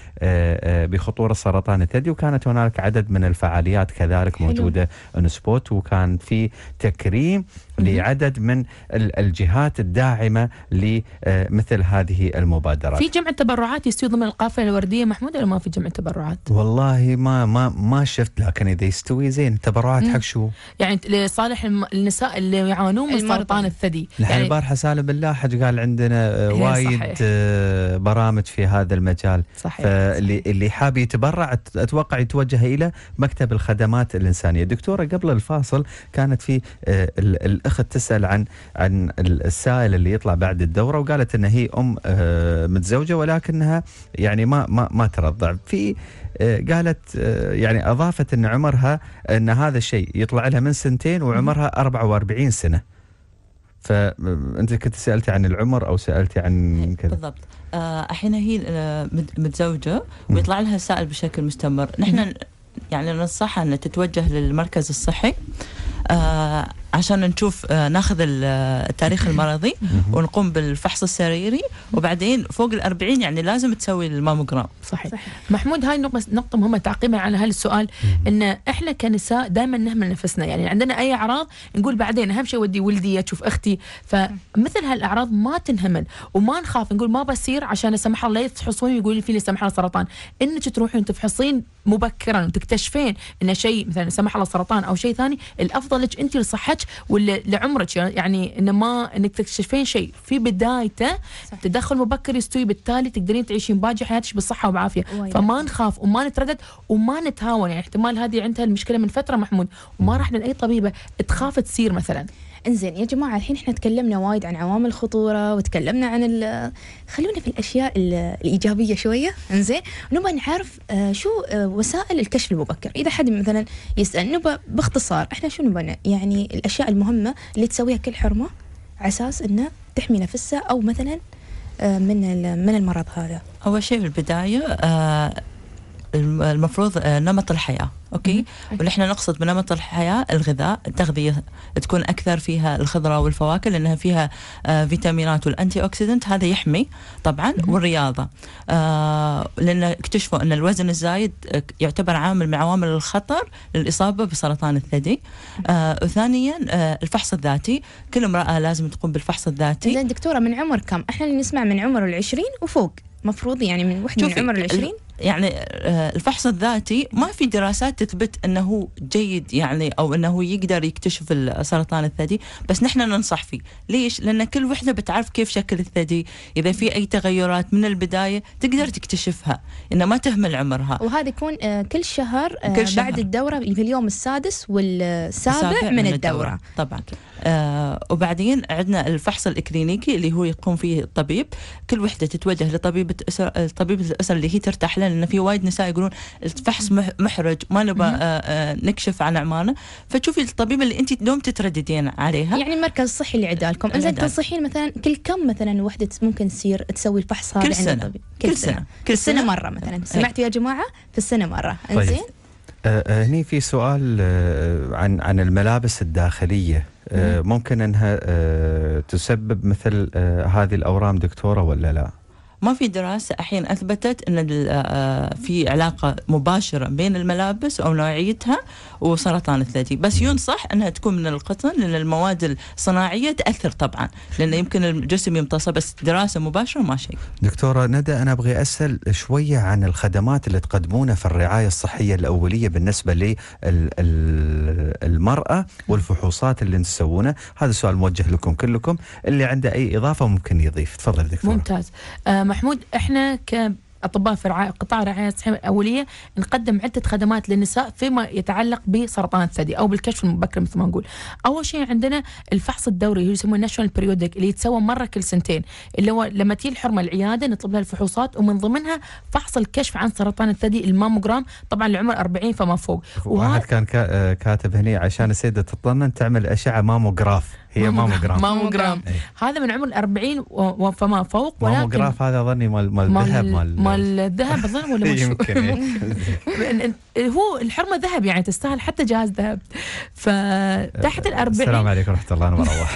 بخطوره سرطان الثدي وكانت هنالك عدد من الفعاليات كذلك موجوده ان سبوت وكان في تكريم لعدد من الجهات الداعمه لمثل هذه المبادرات. في جمع تبرعات يستوي ضمن القافله الورديه محمود ولا ما في جمع تبرعات؟ والله ما ما ما شفت لكن اذا يستوي زين تبرعات حق شو؟ يعني لصالح النساء اللي يعانون من سرطان الثدي نحن يعني البارحه يعني سالم اللاحج قال عندنا وايد آه، برامج في هذا المجال صحيح فاللي اللي حاب يتبرع اتوقع يتوجه الى مكتب الخدمات الانسانيه، دكتوره قبل الفاصل كانت في آه، الاخت تسال عن عن السائل اللي يطلع بعد الدوره وقالت ان هي ام آه، متزوجه ولكنها يعني ما ما ما ترضع في آه، قالت آه، يعني اضافت ان عمرها ان هذا الشيء يطلع لها من سنتين وعمرها 44 سنه فانت كنت سالتي عن العمر او سالتي عن إيه، كذا بالضبط آه، الحين هي متزوجه ويطلع لها سائل بشكل مستمر نحن يعني ننصحها ان تتوجه للمركز الصحي آه، عشان نشوف آه، ناخذ آه، التاريخ المرضي ونقوم بالفحص السريري وبعدين فوق ال 40 يعني لازم تسوي الماموجرام صحيح. صحيح محمود هاي نقطة مهمة تعقيبا على هالسؤال ان احنا كنساء دائما نهمل نفسنا يعني عندنا اي اعراض نقول بعدين اهم شيء ودي ولدي اشوف اختي فمثل هالاعراض ما تنهمل وما نخاف نقول ما بصير عشان لا سمح الله يفحصوني ويقولوا في لا سمح الله سرطان انك تروحين تفحصين مبكرا وتكتشفين إن شيء مثلا سمح الله سرطان او شيء ثاني الافضل خطوه لك انت لصحتك ولا لعمرك يعني ان ما انك تكتشفين شيء في بدايته تدخل مبكر يستوي بالتالي تقدرين تعيشين باقي حياتك بالصحه وبعافيه فما نخاف وما نتردد وما نتهاون يعني احتمال هذه عندها المشكله من فتره محمود وما راح لاي طبيبه تخاف تصير مثلا انزين يا جماعه الحين احنا تكلمنا وايد عن عوامل الخطوره وتكلمنا عن خلونا في الاشياء الايجابيه شويه انزين نبغى نعرف آه، شو آه، وسائل الكشف المبكر اذا حد مثلا يسال نبغى باختصار احنا شو نبغى يعني الاشياء المهمه اللي تسويها كل حرمه على اساس انه تحمي نفسها او مثلا آه، من من المرض هذا اول شيء في البدايه المفروض آه، نمط الحياه اوكي ونحن نقصد بنمط الحياه الغذاء التغذيه تكون اكثر فيها الخضره والفواكه لانها فيها آه، فيتامينات والانتي اوكسيدنت هذا يحمي طبعا والرياضه آه، لان اكتشفوا ان الوزن الزايد يعتبر عامل من عوامل الخطر للاصابه بسرطان الثدي وثانيا الفحص الذاتي كل امراه لازم تقوم بالفحص الذاتي زين دكتوره من عمر كم احنا اللي نسمع من عمر العشرين وفوق مفروض يعني من وحده من عمر العشرين يعني آه، الفحص الذاتي ما في دراسات تثبت انه جيد يعني او انه يقدر يكتشف سرطان الثدي بس نحن ننصح فيه ليش لان كل وحده بتعرف كيف شكل الثدي اذا في اي تغيرات من البدايه تقدر تكتشفها انه ما تهمل عمرها وهذا يكون آه، كل شهر آه، كل شهر. بعد الدوره في اليوم السادس والسابع من, من الدورة. الدوره طبعا آه وبعدين عندنا الفحص الاكلينيكي اللي هو يقوم فيه الطبيب كل وحده تتوجه لطبيبه اسر طبيبه الاسر اللي هي ترتاح لها لان في وايد نساء يقولون الفحص محرج ما نبى آه،, آه نكشف عن اعمارنا فتشوفي الطبيبه اللي انت دوم تترددين عليها يعني المركز الصحي اللي عدالكم انزين تنصحين مثلا كل كم مثلا وحده ممكن تصير تسوي الفحص هذا كل سنه كل سنه كل سنه, سنة مره مثلا إيه. سمعتوا يا جماعه في السنه مره طيب. انزين طيب. آه، آه، هني في سؤال آه، عن عن الملابس الداخليه ممكن انها تسبب مثل هذه الاورام دكتوره ولا لا؟ ما في دراسة الحين أثبتت أن آه، آه، في علاقة مباشرة بين الملابس أو نوعيتها وسرطان الثدي بس ينصح أنها تكون من القطن لأن المواد الصناعية تأثر طبعا لأن يمكن الجسم يمتصها بس دراسة مباشرة ما شيء دكتورة ندى أنا أبغي أسأل شوية عن الخدمات اللي تقدمونها في الرعاية الصحية الأولية بالنسبة للمرأة والفحوصات اللي تسوونه هذا سؤال موجه لكم كلكم اللي عنده أي إضافة ممكن يضيف تفضل دكتورة ممتاز آه، محمود احنا ك اطباء في رعاية قطاع رعايه الصحيه الاوليه نقدم عده خدمات للنساء فيما يتعلق بسرطان الثدي او بالكشف المبكر مثل ما نقول. اول شيء عندنا الفحص الدوري اللي يسمونه ناشونال بريودك اللي يتسوى مره كل سنتين اللي هو لما تيجي الحرمه العياده نطلب لها الفحوصات ومن ضمنها فحص الكشف عن سرطان الثدي الماموجرام طبعا لعمر 40 فما فوق. واحد وه... كان كاتب هنا عشان السيده تطمن تعمل اشعه ماموجراف. هي ماموغرام ماموغرام إيه. هذا من عمر 40 فما فوق ولكن ماموجراف هذا اظني مال مال الذهب مال مال الذهب اظن ولا يمكن هو الحرمه ذهب يعني تستاهل حتى جهاز ذهب فتحت ال 40 السلام عليكم ورحمه الله انا مروح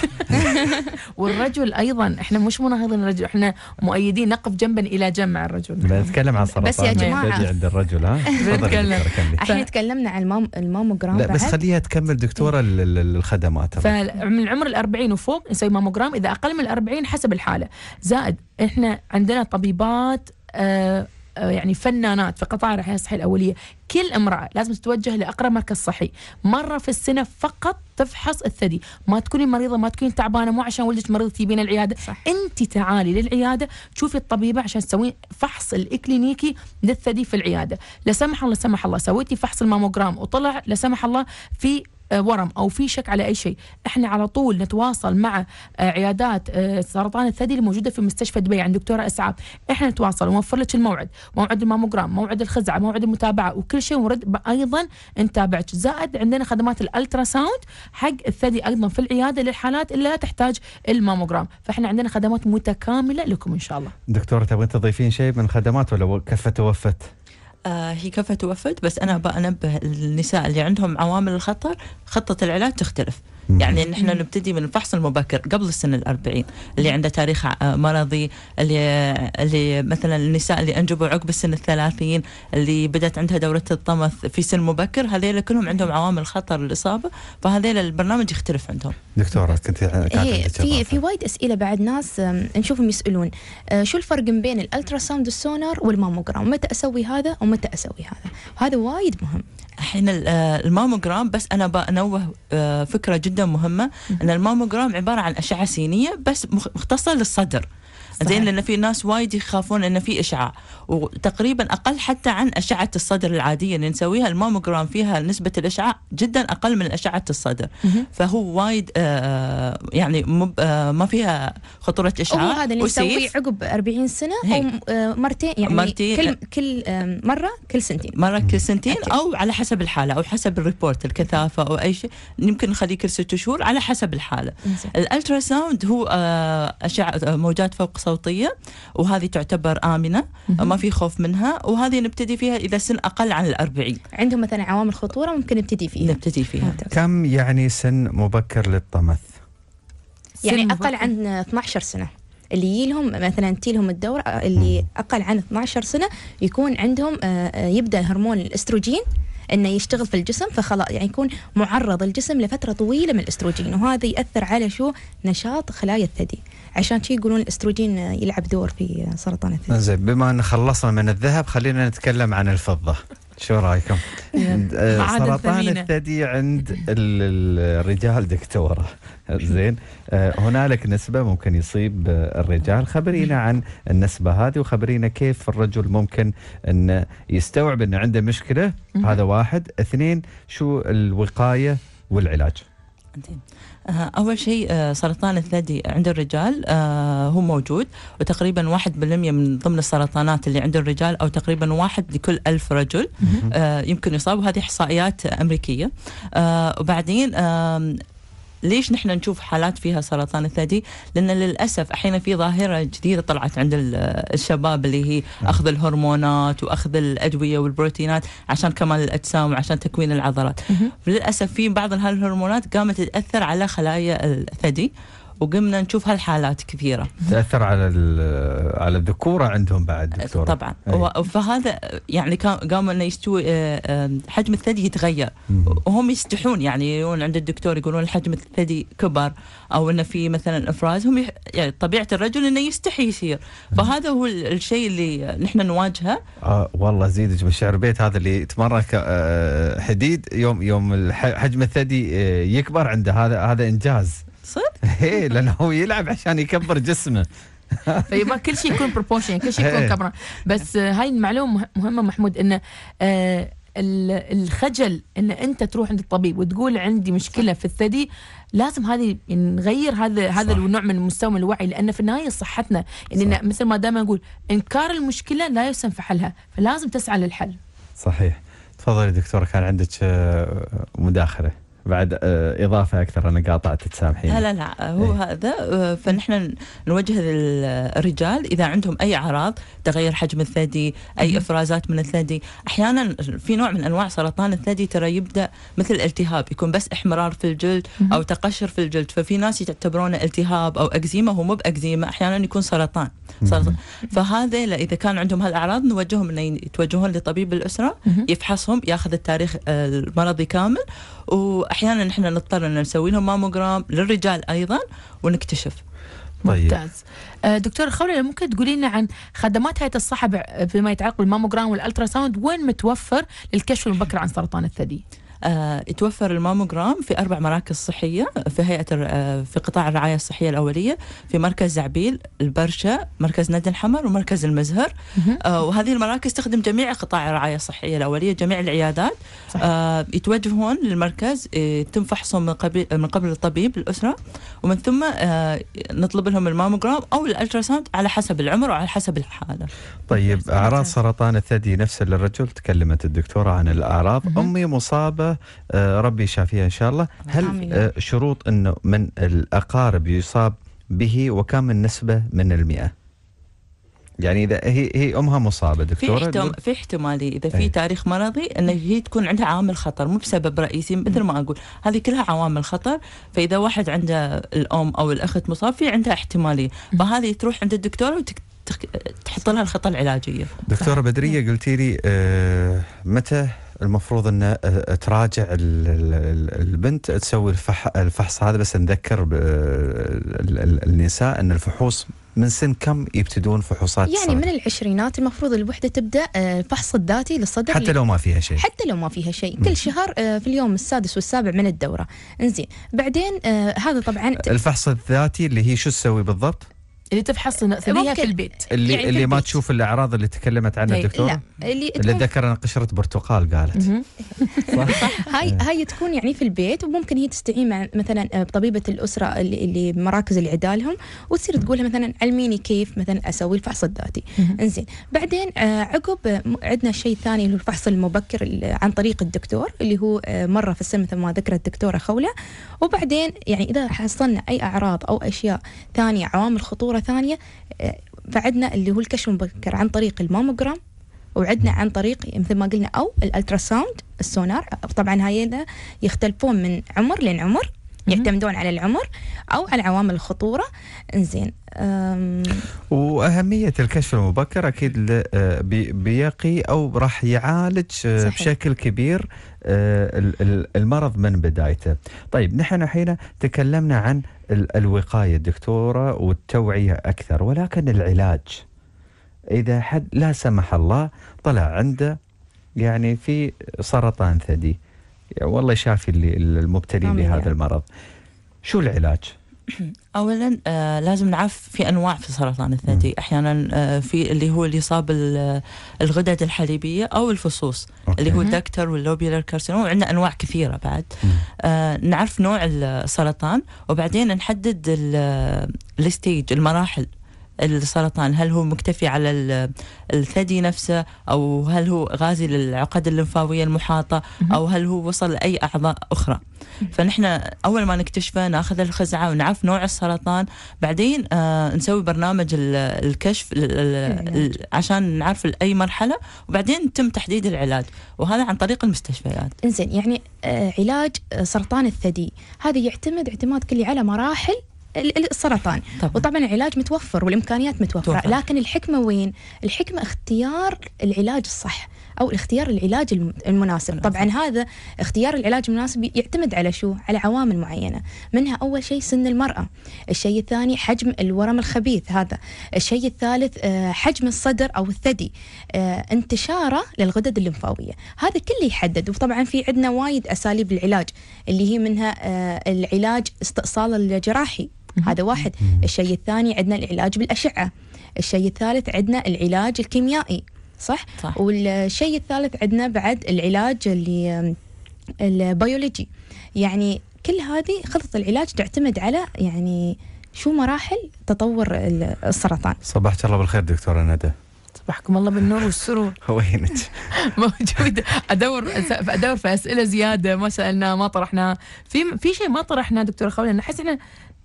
والرجل ايضا احنا مش مناهضين الرجل احنا مؤيدين نقف جنبا الى جنب مع الرجل بنتكلم عن السرطان بس يا جماعه عند الرجل ها بنتكلم احنا تكلمنا عن الماموغرام لا بس خليها تكمل دكتوره الخدمات فمن عمر الأربعين 40 وفوق نسوي ماموجرام اذا اقل من الأربعين 40 حسب الحاله زائد احنا عندنا طبيبات آه, آه، يعني فنانات في قطاع الرعايه الصحيه الاوليه كل امراه لازم تتوجه لاقرب مركز صحي مره في السنه فقط تفحص الثدي ما تكوني مريضه ما تكوني تعبانه مو عشان ولدك مريض تجيبين العياده صح. انت تعالي للعياده تشوفي الطبيبه عشان تسوين فحص الاكلينيكي للثدي في العياده لا سمح الله سمح الله سويتي فحص الماموجرام وطلع لا سمح الله في آه، ورم او في شك على اي شيء احنا على طول نتواصل مع آه، عيادات آه، سرطان الثدي الموجوده في مستشفى دبي عند دكتوره اسعاد احنا نتواصل ونوفر لك الموعد موعد الماموجرام موعد الخزعه موعد المتابعه وكل شيء ورد ايضا نتابعك زائد عندنا خدمات الالترا ساوند حق الثدي ايضا في العياده للحالات اللي لا تحتاج الماموجرام فاحنا عندنا خدمات متكامله لكم ان شاء الله دكتوره تبغين تضيفين شيء من خدمات ولا كفت ووفت آه، هي كفت وفت بس انا بنبه النساء اللي عندهم عوامل الخطر خطه العلاج تختلف يعني نحن نبتدي من الفحص المبكر قبل السن الأربعين اللي عنده تاريخ آه، مرضي اللي, اللي مثلا النساء اللي أنجبوا عقب السن الثلاثين اللي بدأت عندها دورة الطمث في سن مبكر هذيل كلهم عندهم عوامل خطر الإصابة فهذيل البرنامج يختلف عندهم دكتورة كنت إيه، في في وايد أسئلة بعد ناس نشوفهم يسألون آه، شو الفرق بين الألترا ساوند السونار والماموجرام متى أسوي هذا ومتى أسوي هذا وهذا وايد مهم الحين آه، الماموجرام بس انا بنوه آه، فكره جدا مهمه ان الماموجرام عباره عن اشعه سينيه بس مختصه للصدر زين لان في ناس وايد يخافون ان في اشعاع وتقريبا اقل حتى عن اشعه الصدر العاديه اللي نسويها الماموجرام فيها نسبه الاشعاع جدا اقل من اشعه الصدر فهو وايد آه يعني مب آه ما فيها خطوره اشعاع هذا اللي نسويه عقب 40 سنه او مرتين يعني مرتين كل آه، كل آه، مره كل سنتين مره كل سنتين او على حسب الحاله او حسب الريبورت الكثافه او اي شيء يمكن نخليه كل ست شهور على حسب الحاله الالترا ساوند هو آه، اشعه موجات فوق الصوتيه وهذه تعتبر امنه ما في خوف منها وهذه نبتدي فيها اذا سن اقل عن الأربعين عندهم مثلا عوامل خطوره ممكن نبتدي فيها نبتدي فيها ممتاز. كم يعني سن مبكر للطمث يعني آه، اقل عن 12 سنه اللي يلهم مثلا تيلهم الدورة اللي أقل عن 12 سنة يكون عندهم آه، آه، يبدأ هرمون الأستروجين انه يشتغل في الجسم فخلاص يعني يكون معرض الجسم لفتره طويله من الاستروجين وهذا ياثر على شو نشاط خلايا الثدي عشان شي يقولون الاستروجين يلعب دور في سرطان الثدي زين بما ان خلصنا من الذهب خلينا نتكلم عن الفضه شو رايكم؟ آه، سرطان الثدي عند الرجال دكتوره زين آه، هنالك نسبه ممكن يصيب آه، الرجال خبرينا عن النسبه هذه وخبرينا كيف الرجل ممكن ان يستوعب انه عنده مشكله هذا واحد اثنين شو الوقايه والعلاج آه، أول شيء آه، سرطان الثدي عند الرجال آه، هو موجود وتقريبا واحد بالمية من ضمن السرطانات اللي عند الرجال أو تقريبا واحد لكل ألف رجل يمكن يصاب وهذه إحصائيات أمريكية وبعدين ليش نحن نشوف حالات فيها سرطان الثدي لان للاسف احيانا في ظاهره جديده طلعت عند الشباب اللي هي نعم. اخذ الهرمونات واخذ الادويه والبروتينات عشان كمال الاجسام وعشان تكوين العضلات للاسف في بعض هالهرمونات قامت تاثر على خلايا الثدي وقمنا نشوف هالحالات كثيره تاثر على على الذكوره عندهم بعد أه، دكتوره طبعا أيه. فهذا يعني قام انه يستوي أه، أه، حجم الثدي يتغير وهم يستحون يعني يجون عند الدكتور يقولون حجم الثدي كبر او انه في مثلا افراز هم يعني طبيعه الرجل انه يستحي يصير فهذا هو الشيء اللي نحن نواجهه آه والله زيدك بشعر بيت هذا اللي يتمرن حديد يوم يوم حجم الثدي يكبر عنده هذا هذا انجاز صدق؟ ايه لانه هو يلعب عشان يكبر جسمه فيبغى كل شيء يكون بروبورشن كل شيء يكون إيه. كبران بس آه، هاي المعلومه مهمه محمود انه آه، الخجل ان انت تروح عند الطبيب وتقول عندي مشكله في الثدي لازم هذه نغير هذا هذا النوع من مستوى الوعي لان في النهايه صحتنا يعني صح. مثل ما دائما نقول انكار المشكله لا يسهم في حلها فلازم تسعى للحل صحيح تفضلي دكتوره كان عندك آه، مداخله بعد آه، اضافه اكثر انا قاطعت تسامحيني لا لا هو إيه؟ هذا آه، فنحن نوجه الرجال اذا عندهم اي اعراض تغير حجم الثدي اي افرازات من الثدي احيانا في نوع من انواع سرطان الثدي ترى يبدا مثل التهاب يكون بس احمرار في الجلد او تقشر في الجلد ففي ناس يعتبرونه التهاب او اكزيما هو مو باكزيما احيانا يكون سرطان, سرطان. فهذا اذا كان عندهم هالاعراض نوجههم ان يتوجهون لطبيب الاسره يفحصهم ياخذ التاريخ آه، المرضي كامل واحيانا نحن نضطر ان نسوي لهم ماموجرام للرجال ايضا ونكتشف طيب. ممتاز آه، دكتور خولي ممكن تقولي لنا عن خدمات هيئه الصحه فيما يتعلق بالماموجرام والالترا ساوند وين متوفر للكشف المبكر عن سرطان الثدي آه، توفر الماموجرام في أربع مراكز صحية في هيئة آه، في قطاع الرعاية الصحية الأولية في مركز زعبيل البرشة مركز نادي الحمر ومركز المزهر آه، وهذه المراكز تخدم جميع قطاع الرعاية الصحية الأولية جميع العيادات آه يتوجهون للمركز يتم فحصهم من قبل من قبل الطبيب الأسرة ومن ثم نطلب لهم الماموجرام أو الألتراساوند على حسب العمر وعلى حسب الحالة طيب أعراض سرطان الثدي نفس للرجل تكلمت الدكتورة عن الأعراض أمي مصابة وربي آه، يشافيها ان شاء الله هل آه، شروط انه من الاقارب يصاب به وكم النسبه من المئه يعني اذا هي هي امها مصابه دكتوره في احتمال في احتمالي اذا في إيه. تاريخ مرضي ان هي تكون عندها عوامل خطر مو بسبب رئيسي مثل ما اقول هذه كلها عوامل خطر فاذا واحد عنده الام او الاخت مصاب في عندها احتماليه فهذه تروح عند الدكتوره وتك تحط لها الخطه العلاجيه دكتوره بدريه إيه. قلتي لي آه متى المفروض ان آه، آه، تراجع البنت تسوي الفحص هذا بس نذكر النساء ان الفحوص من سن كم يبتدون فحوصات يعني الصدر؟ من العشرينات المفروض الوحده تبدا الفحص آه، الذاتي للصدر حتى لو ما فيها شيء حتى لو ما فيها شيء كل شهر في اليوم السادس والسابع من الدوره انزين بعدين هذا طبعا الفحص الذاتي اللي هي شو تسوي بالضبط اللي تفحص ثديها في البيت اللي يعني اللي ما البيت. تشوف الاعراض اللي تكلمت عنها طيب، الدكتوره لا اللي, اللي ذكر انا قشره برتقال قالت هاي إيه. هاي تكون يعني في البيت وممكن هي تستعين مع مثلا بطبيبه آه، الاسره اللي, اللي مراكز العدالهم وتصير تقول مثلا علميني كيف مثلا اسوي الفحص الذاتي انزين بعدين آه، عقب آه، عندنا شيء ثاني اللي هو الفحص المبكر عن طريق الدكتور اللي هو مره في السنه مثل ما ذكرت الدكتوره خوله وبعدين يعني اذا حصلنا اي اعراض او اشياء ثانيه عوامل خطوره مرة ثانية فعندنا آه، اللي هو الكشف المبكر عن طريق الماموجرام وعندنا عن طريق مثل ما قلنا او الالتراساوند السونار طبعا هاي يختلفون من عمر لعمر يعتمدون على العمر او على عوامل الخطوره انزين واهميه الكشف المبكر اكيد آه، بيقي او راح يعالج آه، صحيح. بشكل كبير المرض من بدايته طيب نحن الحين تكلمنا عن الوقايه دكتوره والتوعيه اكثر ولكن العلاج اذا حد لا سمح الله طلع عنده يعني في سرطان ثدي والله شافي المبتلين بهذا المرض شو العلاج؟ اولا آه لازم نعرف في انواع في سرطان الثدي احيانا آه في اللي هو اللي يصاب آه، الغدد الحليبيه او الفصوص أوكي. اللي هو دكتور واللوبيلر كارسينوم وعندنا انواع كثيره بعد آه نعرف نوع السرطان وبعدين نحدد آه، الستيج المراحل السرطان هل هو مكتفي على الثدي نفسه أو هل هو غازي للعقد الليمفاوية المحاطة أو هل هو وصل لأي أعضاء أخرى فنحن أول ما نكتشفه ناخذ الخزعة ونعرف نوع السرطان بعدين آه نسوي برنامج الكشف عشان نعرف أي مرحلة وبعدين تم تحديد العلاج وهذا عن طريق المستشفيات انزين يعني آه، علاج آه، سرطان الثدي هذا يعتمد اعتماد كلي على مراحل السرطان طبعا. وطبعا العلاج متوفر والامكانيات متوفره طبعا. لكن الحكمه وين الحكمه اختيار العلاج الصح او اختيار العلاج المناسب طبعا هذا اختيار العلاج المناسب يعتمد على شو على عوامل معينه منها اول شيء سن المراه الشيء الثاني حجم الورم الخبيث هذا الشيء الثالث آه، حجم الصدر او الثدي آه، انتشاره للغدد الليمفاويه هذا كله يحدد وطبعا في عندنا وايد اساليب العلاج اللي هي منها آه، العلاج استئصال الجراحي هذا واحد الشيء الثاني عندنا العلاج بالأشعة الشيء الثالث عندنا العلاج الكيميائي صح؟, صح. والشيء الثالث عندنا بعد العلاج اللي البيولوجي يعني كل هذه خطط العلاج تعتمد على يعني شو مراحل تطور السرطان صباحك الله بالخير دكتوره ندى صباحكم الله بالنور والسرور وينك موجوده ادور ادور في اسئله زياده ما سالنا ما طرحنا في في شيء ما طرحنا دكتوره خولي احس احنا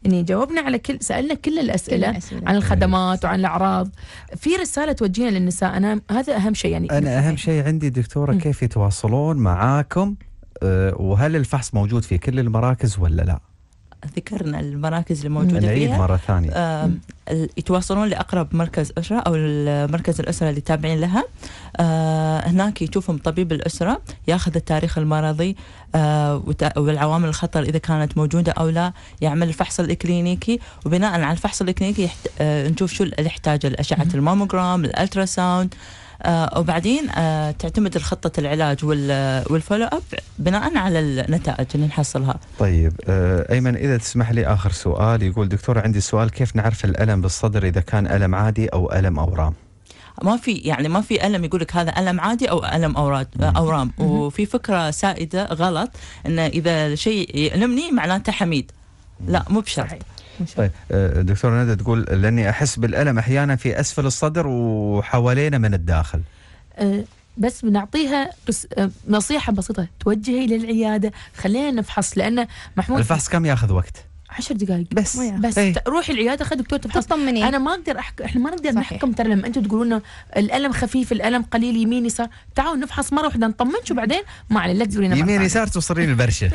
اني جاوبنا على كل سالنا كل الاسئله, كل الأسئلة. عن الخدمات إيه. وعن الاعراض في رساله توجهها للنساء انا هذا اهم شيء يعني انا اهم شيء عندي دكتوره كيف يتواصلون معاكم آه، وهل الفحص موجود في كل المراكز ولا لا؟ ذكرنا المراكز الموجوده موجوده نعيد فيها مره ثانيه آه يتواصلون لاقرب مركز اسره او مركز الاسره اللي تابعين لها آه هناك يشوفهم طبيب الاسره ياخذ التاريخ المرضي آه والعوامل الخطر اذا كانت موجوده او لا يعمل الفحص الاكلينيكي وبناء على الفحص الاكلينيكي يحت... آه نشوف شو اللي يحتاجه الاشعه الماموجرام الالترا ساوند آه آه، وبعدين آه، تعتمد الخطة العلاج والفولو أب بناء على النتائج اللي نحصلها طيب آه، أيمن إذا تسمح لي آخر سؤال يقول دكتور عندي سؤال كيف نعرف الألم بالصدر إذا كان ألم عادي أو ألم أورام ما في يعني ما في الم يقول لك هذا الم عادي او الم اوراد اورام وفي فكره سائده غلط انه اذا شيء يألمني معناته حميد لا مو بشرط طيب آه، دكتور ندى تقول لاني احس بالالم احيانا في اسفل الصدر وحوالينا من الداخل آه، بس بنعطيها آه، نصيحه بسيطه توجهي للعياده خلينا نفحص لان محمود الفحص كم ياخذ وقت 10 دقائق بس بس ايه. روحي العياده خذي دكتور تفحص تطمني انا ما اقدر احكم احنا ما نقدر نحكم ترى لما انتم تقولون لنا الالم خفيف الالم قليل يمين يسار تعالوا نفحص مره واحده نطمنش وبعدين ما علينا لا تقولي يمين يسار توصلين البرشه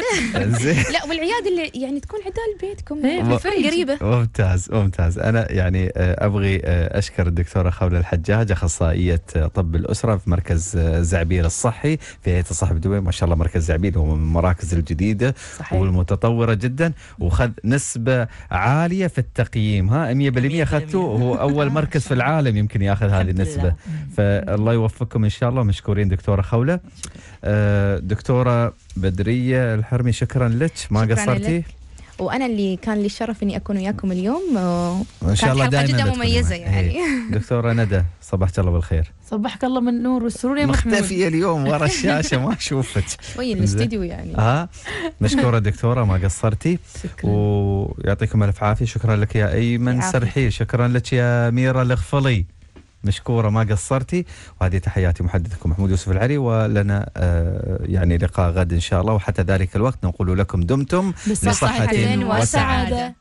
لا والعياده اللي يعني تكون عدال بيتكم قريبه إيه. قريبه ممتاز ممتاز انا يعني آه، ابغي آه، اشكر الدكتوره خوله الحجاج اخصائيه آه، طب الاسره في مركز زعبير الصحي في هيئه الصحه بدبي ما شاء الله مركز زعبير هو من المراكز الجديده صحيح. والمتطوره جدا وخذ نسبه عاليه في التقييم ها 100% اخذته هو اول مركز في العالم يمكن ياخذ هذه النسبه فالله يوفقكم ان شاء الله مشكورين دكتوره خوله آه، دكتوره بدريه الحرمي شكرا لك ما قصرتي وانا اللي كان لي الشرف اني اكون وياكم اليوم وان شاء الله دائما جدا مميزه يعني إيه. دكتوره ندى صبحت الله بالخير صبحك الله من نور والسرور يا محمود مختفيه اليوم ورا الشاشه ما شوفت شوي الاستديو يعني اه مشكوره دكتوره ما قصرتي شكرا ويعطيكم الف عافيه شكرا لك يا ايمن سرحي شكرا لك يا ميرا الغفلي مشكورة ما قصرتي وهذه تحياتي محدثكم محمود يوسف العري ولنا آه، يعني لقاء غد إن شاء الله وحتى ذلك الوقت نقول لكم دمتم بصحة وسعادة,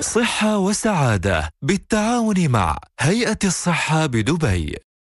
صحة وسعادة بالتعاون مع هيئة الصحة بدبي